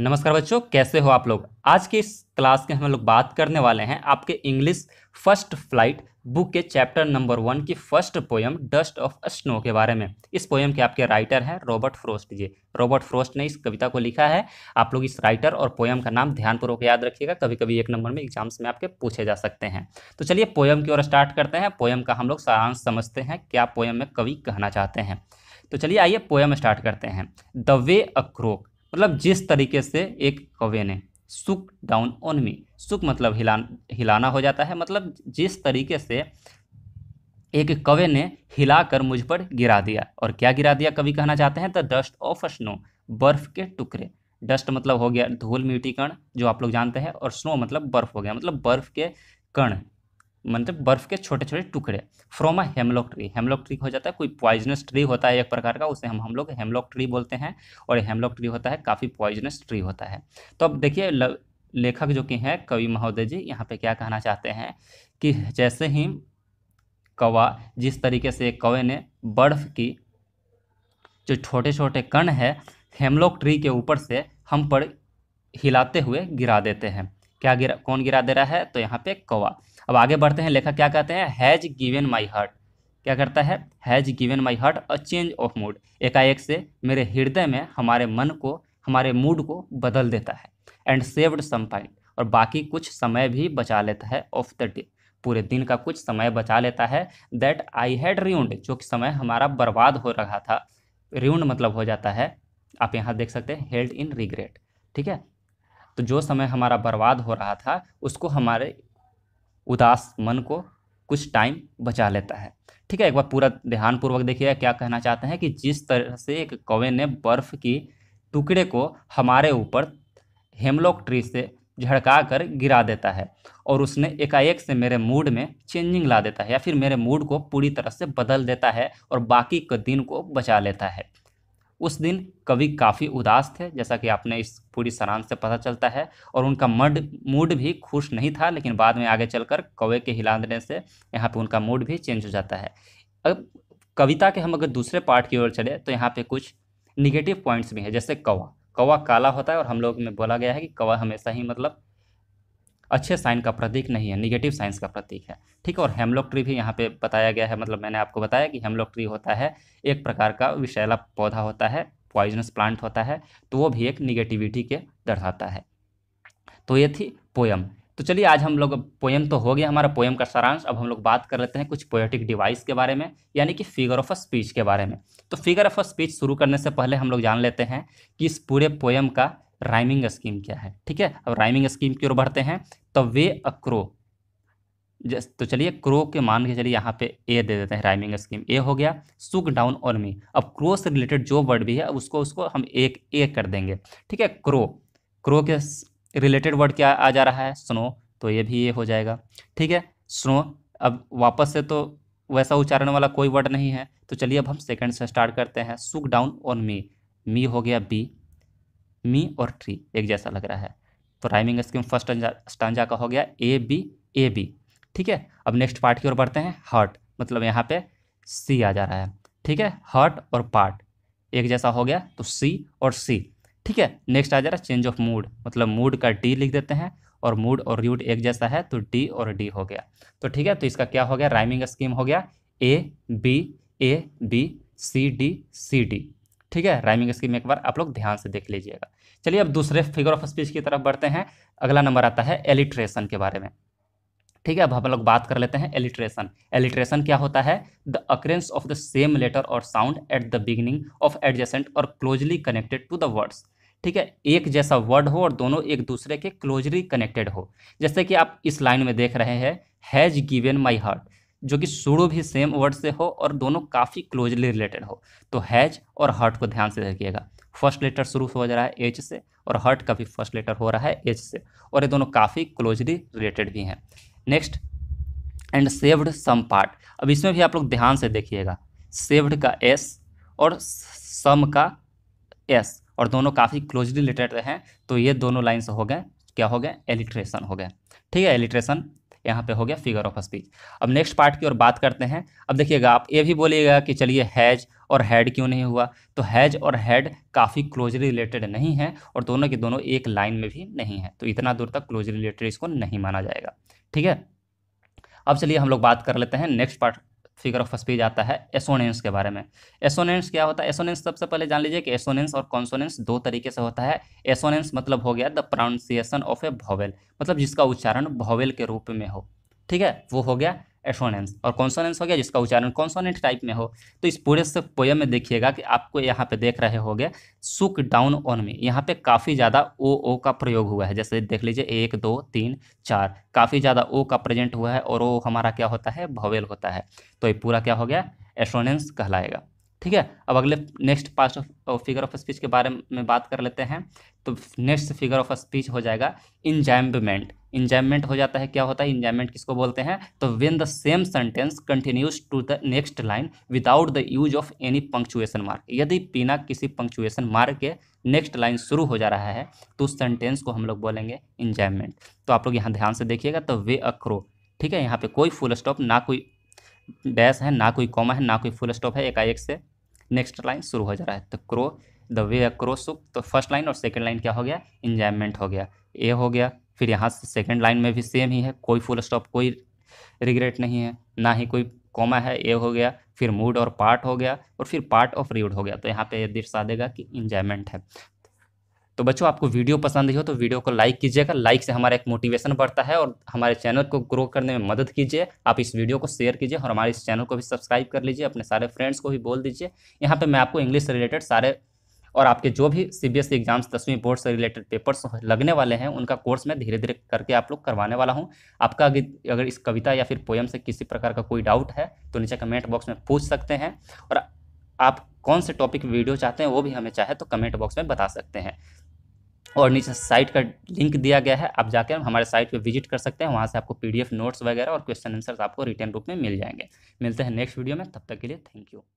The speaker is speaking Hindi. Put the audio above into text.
नमस्कार बच्चों कैसे हो आप लोग आज के इस क्लास के हम लोग बात करने वाले हैं आपके इंग्लिश फर्स्ट फ्लाइट बुक के चैप्टर नंबर वन की first poem Dust of Snow के बारे में इस पोयम के आपके राइटर हैं Robert Frost ji Robert Frost ने इस कविता को लिखा है आप लोग इस राइटर और पोयम का नाम ध्यानपूर्वक याद रखिएगा कभी कभी एक नंबर में एग्जाम्स में आपके पूछे जा सकते हैं तो चलिए पोयम की ओर स्टार्ट करते हैं पोयम का हम लोग सारांश समझते हैं क्या पोयम में कवि कहना चाहते हैं तो चलिए आइए पोयम स्टार्ट करते हैं द वे अक्रोक मतलब जिस तरीके से एक कौवे ने सुक डाउन ऑन मी सुक मतलब हिलान हिलाना हो जाता है मतलब जिस तरीके से एक कवे ने हिलाकर मुझ पर गिरा दिया और क्या गिरा दिया कवि कहना चाहते हैं द डस्ट ऑफ स्नो बर्फ के टुकड़े डस्ट मतलब हो गया धूल मिट्टी कण जो आप लोग जानते हैं और स्नो मतलब बर्फ हो गया मतलब बर्फ के कण मतलब बर्फ के छोटे छोटे टुकड़े from a hemlock tree hemlock tree हो जाता है कोई पॉइजनस ट्री होता है एक प्रकार का उसे हम हम लोग हेमलॉक ट्री बोलते हैं और हेमलॉक ट्री होता है काफ़ी पॉइजनस ट्री होता है तो अब देखिए लेखक जो कि हैं कवि महोदय जी यहाँ पे क्या कहना चाहते हैं कि जैसे ही कवा जिस तरीके से कौवे ने बर्फ की जो छोटे छोटे कण है हेमलॉक ट्री के ऊपर से हम पर हिलाते हुए गिरा देते हैं क्या गिरा कौन गिरा दे रहा है तो यहाँ पे कौवा अब आगे बढ़ते हैं लेखक क्या कहते हैं हैज़ गिवेन माई हर्ट क्या करता है has given my heart a change of mood एकाएक से मेरे हृदय में हमारे मन को हमारे मूड को बदल देता है एंड सेव्ड सम पॉइंट और बाकी कुछ समय भी बचा लेता है ऑफ द डे पूरे दिन का कुछ समय बचा लेता है दैट आई हैड रिउंड जो कि समय हमारा बर्बाद हो रहा था रिउंड मतलब हो जाता है आप यहाँ देख सकते हैं हेल्ड इन रिग्रेट ठीक है तो जो समय हमारा बर्बाद हो रहा था उसको हमारे उदास मन को कुछ टाइम बचा लेता है ठीक है एक बार पूरा ध्यानपूर्वक देखिए क्या कहना चाहते हैं कि जिस तरह से एक कौवे ने बर्फ़ की टुकड़े को हमारे ऊपर हेमलॉक ट्री से झड़का कर गिरा देता है और उसने एकाएक से मेरे मूड में चेंजिंग ला देता है या फिर मेरे मूड को पूरी तरह से बदल देता है और बाकी के दिन को बचा लेता है उस दिन कवि काफ़ी उदास थे जैसा कि आपने इस पूरी सरांश से पता चलता है और उनका मड मूड भी खुश नहीं था लेकिन बाद में आगे चलकर कवे के हिलाने से यहाँ पे उनका मूड भी चेंज हो जाता है अब कविता के हम अगर दूसरे पार्ट की ओर चले तो यहाँ पे कुछ निगेटिव पॉइंट्स भी हैं जैसे कौवा कौवा काला होता है और हम लोग में बोला गया है कि कौवा हमेशा ही मतलब अच्छे साइन का प्रतीक नहीं है निगेटिव साइंस का प्रतीक है ठीक है और हेमलॉक ट्री भी यहाँ पे बताया गया है मतलब मैंने आपको बताया कि हेमलॉक ट्री होता है एक प्रकार का विषैला पौधा होता है पॉइजनस प्लांट होता है तो वो भी एक निगेटिविटी के दर्शाता है तो ये थी पोयम तो चलिए आज हम लोग पोयम तो हो गया हमारा पोएम का सारांश अब हम लोग बात कर लेते हैं कुछ पोएटिक डिवाइस के बारे में यानी कि फिगर ऑफ अ स्पीच के बारे में तो फिगर ऑफ अ स्पीच शुरू करने से पहले हम लोग जान लेते हैं कि इस पूरे पोएम का राइमिंग स्कीम क्या है ठीक है अब राइमिंग स्कीम की ओर बढ़ते हैं तो वे अक्रो तो चलिए क्रो के मान के चलिए यहाँ पे ए दे देते हैं राइमिंग स्कीम ए हो गया सुक डाउन ऑन मी अब क्रो से रिलेटेड जो वर्ड भी है अब उसको उसको हम एक ए कर देंगे ठीक है क्रो क्रो के रिलेटेड वर्ड क्या आ जा रहा है स्नो तो ये भी ए हो जाएगा ठीक है स्नो अब वापस से तो वैसा उच्चारण वाला कोई वर्ड नहीं है तो चलिए अब हम सेकेंड से स्टार्ट करते हैं सुक डाउन ऑन मी मी हो गया बी मी और ट्री एक जैसा लग रहा है तो राइमिंग स्कीम फर्स्ट स्टांजा का हो गया ए बी ए बी ठीक है अब नेक्स्ट पार्ट की ओर बढ़ते हैं हर्ट मतलब यहाँ पे सी आ जा रहा है ठीक है हर्ट और पार्ट एक जैसा हो गया तो सी और सी ठीक है नेक्स्ट आ जा रहा है चेंज ऑफ मूड मतलब मूड का डी लिख देते हैं और मूड और र्यूड एक जैसा है तो डी और डी हो गया तो ठीक है तो इसका क्या हो गया राइमिंग स्कीम हो गया A B A B C D C D ठीक है राइमिंग स्कीम एक बार आप लोग ध्यान से देख लीजिएगा चलिए अब दूसरे फिगर ऑफ स्पीच की तरफ बढ़ते हैं अगला नंबर आता है एलिट्रेशन के बारे में ठीक है अब हम लोग बात कर लेते हैं एलिट्रेशन एलिट्रेशन क्या होता है the occurrence of the same letter or sound at the beginning of adjacent or closely connected to the words ठीक है एक जैसा वर्ड हो और दोनों एक दूसरे के क्लोजली कनेक्टेड हो जैसे कि आप इस लाइन में देख रहे हैं हैज़ गिवेन माई हार्ट जो कि शुरू भी सेम वर्ड से हो और दोनों काफ़ी क्लोजली रिलेटेड हो तो हैज और हर्ट को ध्यान से देखिएगा फर्स्ट लेटर शुरू हो जा रहा है एच से और हर्ट का भी फर्स्ट लेटर हो रहा है एच से और ये दोनों काफ़ी क्लोजली रिलेटेड भी हैं next and saved some part अब इसमें भी आप लोग ध्यान से देखिएगा सेव्ड का एस और सम का एस और दोनों काफ़ी क्लोजली रिलेटेड हैं तो ये दोनों लाइन्स हो गए क्या हो गए एलिट्रेशन हो गए ठीक है एलिट्रेशन यहाँ पे हो गया फिगर ऑफ स्पीच अब नेक्स्ट पार्ट की ओर बात करते हैं अब देखिएगा आप ये भी बोलिएगा कि चलिए हैज और हैड क्यों नहीं हुआ तो हैज और हैड काफ़ी क्लोजली रिलेटेड नहीं है और दोनों के दोनों एक लाइन में भी नहीं है तो इतना दूर तक क्लोजली रिलेटेड इसको नहीं माना जाएगा ठीक है अब चलिए हम लोग बात कर लेते हैं next part figure of speech आता है एसोनेंस के बारे में एसोनेंस क्या होता है एसोनेंस सबसे पहले जान लीजिए कि एसोनेंस और कॉन्सोनेंस दो तरीके से होता है एसोनेंस मतलब हो गया the pronunciation of a vowel मतलब जिसका उच्चारण भॉवेल के रूप में हो ठीक है वो हो गया एसोनेंस और कॉन्सोनेंस हो गया जिसका उच्चारण कॉन्सोनेंट टाइप में हो तो इस पूरे से पोयम में देखिएगा कि आपको यहाँ पे देख रहे गए सुक डाउन ऑन में यहाँ पे काफ़ी ज़्यादा ओ ओ का प्रयोग हुआ है जैसे देख लीजिए एक दो तीन चार काफ़ी ज़्यादा ओ का प्रेजेंट हुआ है और ओ हमारा क्या होता है भवेल होता है तो ये पूरा क्या हो गया एसोनेंस कहलाएगा ठीक है अब अगले next part of figure of speech के बारे में बात कर लेते हैं तो नेक्स्ट फिगर ऑफ स्पीच हो जाएगा इंजैम्बमेंट इंजॉयमेंट हो जाता है क्या होता है इंजॉयमेंट किसको बोलते हैं तो when the same sentence continues to the next line without the use of any punctuation mark यदि बिना किसी पंक्चुएशन मार्क के नेक्स्ट लाइन शुरू हो जा रहा है तो उस सेंटेंस को हम लोग बोलेंगे इंजॉयमेंट तो आप लोग यहाँ ध्यान से देखिएगा तो वे अक्रो ठीक है यहाँ पे कोई फुल स्टॉप ना कोई डैश है ना कोई कॉमा है ना कोई फुल स्टॉप है एकाएक से नेक्स्ट लाइन शुरू हो जा रहा है तो क्रो द वे अक्रो सुप तो फर्स्ट लाइन और सेकेंड लाइन क्या हो गया इंजॉयमेंट हो गया ए हो गया फिर यहाँ से सेकेंड लाइन में भी सेम ही है कोई फुल स्टॉप कोई रिग्रेट नहीं है ना ही कोई कॉमा है ए हो गया फिर मूड और पार्ट हो गया और फिर पार्ट ऑफ रीड हो गया तो यहाँ पे ये दर्शा देगा कि इंजॉयमेंट है तो बच्चों आपको वीडियो पसंद ही हो तो वीडियो को लाइक कीजिएगा लाइक से हमारा एक मोटिवेशन बढ़ता है और हमारे चैनल को ग्रो करने में मदद कीजिए आप इस वीडियो को शेयर कीजिए और हमारे इस चैनल को भी सब्सक्राइब कर लीजिए अपने सारे फ्रेंड्स को भी बोल दीजिए यहाँ पर मैं आपको इंग्लिश रिलेटेड सारे और आपके जो भी C B S E exams दसवीं बोर्ड से रिलेटेड पेपर्स लगने वाले हैं उनका कोर्स मैं धीरे धीरे करके आप लोग करवाने वाला हूँ आपका अगर इस कविता या फिर पोएम से किसी प्रकार का कोई डाउट है तो नीचे कमेंट बॉक्स में पूछ सकते हैं और आप कौन से टॉपिक वीडियो चाहते हैं वो भी हमें चाहे तो कमेंट बॉक्स में बता सकते हैं और नीचे साइट का लिंक दिया गया है आप जाकर हमारे साइट पे विजिट कर सकते हैं वहाँ से आपको पीडीएफ नोट्स वगैरह और क्वेश्चन आंसर्स आपको रिटर्न रूप में मिल जाएंगे मिलते हैं नेक्स्ट वीडियो में तब तक के लिए थैंक यू